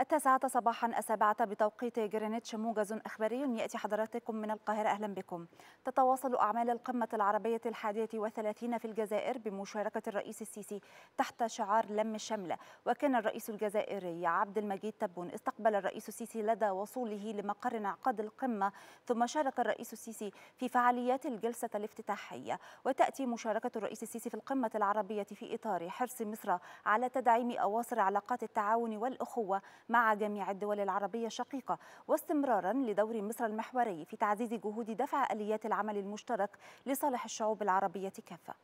التاسعة صباحا السابعة بتوقيت جرينتش موجز إخباري يأتي حضراتكم من القاهرة أهلا بكم تتواصل أعمال القمة العربية الحادية والثلاثين في الجزائر بمشاركة الرئيس السيسي تحت شعار لم الشملة وكان الرئيس الجزائري عبد المجيد تبون استقبل الرئيس السيسي لدى وصوله لمقر انعقاد القمة ثم شارك الرئيس السيسي في فعاليات الجلسة الافتتاحية وتأتي مشاركة الرئيس السيسي في القمة العربية في إطار حرص مصر على تدعيم أواصر علاقات التعاون والأخوة مع جميع الدول العربية الشقيقة واستمرارا لدور مصر المحوري في تعزيز جهود دفع آليات العمل المشترك لصالح الشعوب العربية كافة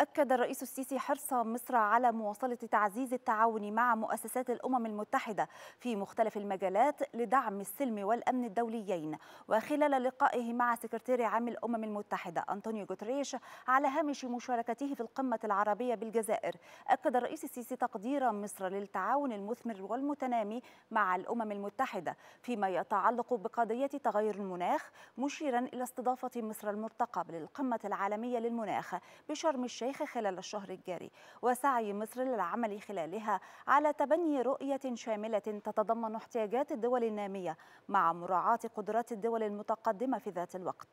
أكد الرئيس السيسي حرص مصر على مواصلة تعزيز التعاون مع مؤسسات الأمم المتحدة في مختلف المجالات لدعم السلم والأمن الدوليين وخلال لقائه مع سكرتير عام الأمم المتحدة أنطونيو جوتريش على هامش مشاركته في القمة العربية بالجزائر أكد الرئيس السيسي تقدير مصر للتعاون المثمر والمتنامي مع الأمم المتحدة فيما يتعلق بقضية تغير المناخ مشيرا إلى استضافة مصر المرتقب للقمة العالمية للمناخ بشرم الشيخ التاريخ خلال الشهر الجاري وسعي مصر للعمل خلالها على تبني رؤية شاملة تتضمن احتياجات الدول النامية مع مراعاة قدرات الدول المتقدمة في ذات الوقت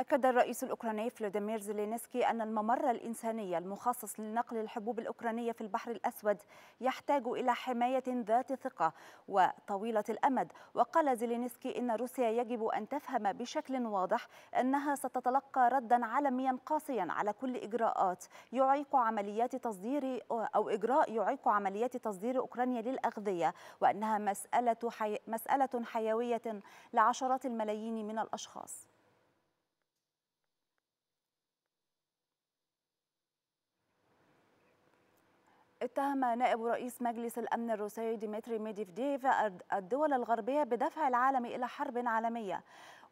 أكد الرئيس الأوكراني فلاديمير زيلينسكي أن الممر الإنساني المخصص لنقل الحبوب الأوكرانية في البحر الأسود يحتاج إلى حماية ذات ثقة وطويلة الأمد وقال زيلينسكي إن روسيا يجب أن تفهم بشكل واضح أنها ستتلقى ردا عالميا قاسيا على كل إجراءات يعيق عمليات تصدير أو إجراء يعيق عمليات تصدير أوكرانيا للأغذية وأنها مسألة, حي... مسألة حيوية لعشرات الملايين من الأشخاص اتهم نائب رئيس مجلس الأمن الروسي ديمتري ميدفيديف الدول الغربية بدفع العالم إلى حرب عالمية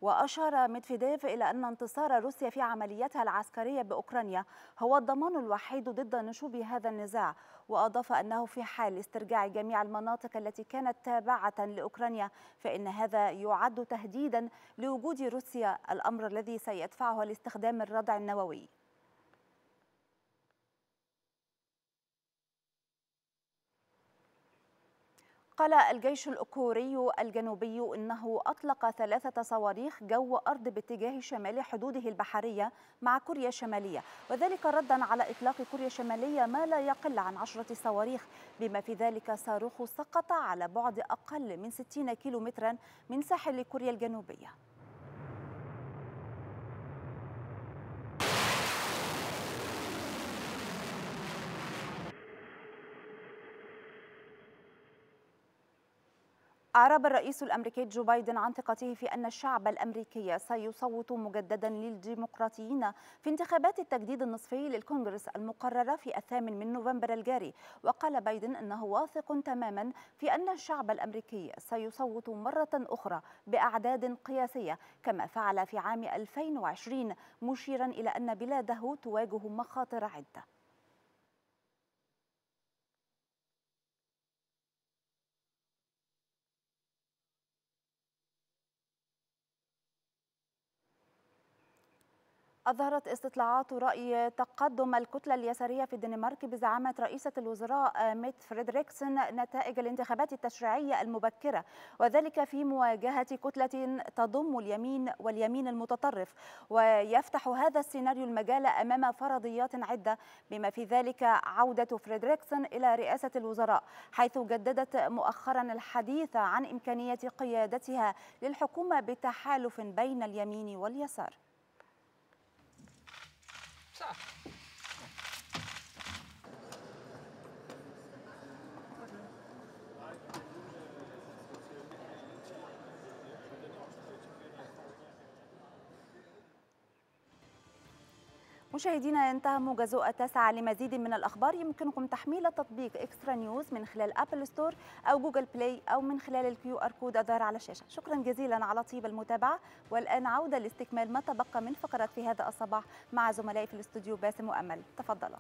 وأشار ميدفيديف إلى أن انتصار روسيا في عملياتها العسكرية بأوكرانيا هو الضمان الوحيد ضد نشوب هذا النزاع وأضاف أنه في حال استرجاع جميع المناطق التي كانت تابعة لأوكرانيا فإن هذا يعد تهديدا لوجود روسيا الأمر الذي سيدفعها لاستخدام الردع النووي قال الجيش الكوري الجنوبي انه اطلق ثلاثه صواريخ جو ارض باتجاه شمال حدوده البحريه مع كوريا الشماليه وذلك ردا على اطلاق كوريا الشماليه ما لا يقل عن عشره صواريخ بما في ذلك صاروخ سقط على بعد اقل من 60 كيلومترا من ساحل كوريا الجنوبيه أعرب الرئيس الأمريكي جو بايدن عن ثقته في أن الشعب الأمريكي سيصوت مجددا للديمقراطيين في انتخابات التجديد النصفي للكونغرس المقررة في الثامن من نوفمبر الجاري وقال بايدن أنه واثق تماما في أن الشعب الأمريكي سيصوت مرة أخرى بأعداد قياسية كما فعل في عام 2020 مشيرا إلى أن بلاده تواجه مخاطر عدة أظهرت استطلاعات رأي تقدم الكتلة اليسارية في الدنمارك بزعامة رئيسة الوزراء آه، ميت فريدريكسن نتائج الانتخابات التشريعية المبكرة وذلك في مواجهة كتلة تضم اليمين واليمين المتطرف ويفتح هذا السيناريو المجال أمام فرضيات عدة بما في ذلك عودة فريدريكسن إلى رئاسة الوزراء حيث جددت مؤخرا الحديث عن إمكانية قيادتها للحكومة بتحالف بين اليمين واليسار مشاهدينا انتهى موجز التاسعة لمزيد من الأخبار يمكنكم تحميل تطبيق إكسترا نيوز من خلال أبل ستور أو جوجل بلاي أو من خلال الكيو آر كود الظاهر على الشاشة شكرا جزيلا على طيب المتابعة والآن عودة لاستكمال ما تبقى من فقرات في هذا الصباح مع زملائي في الاستوديو باسم وأمل تفضل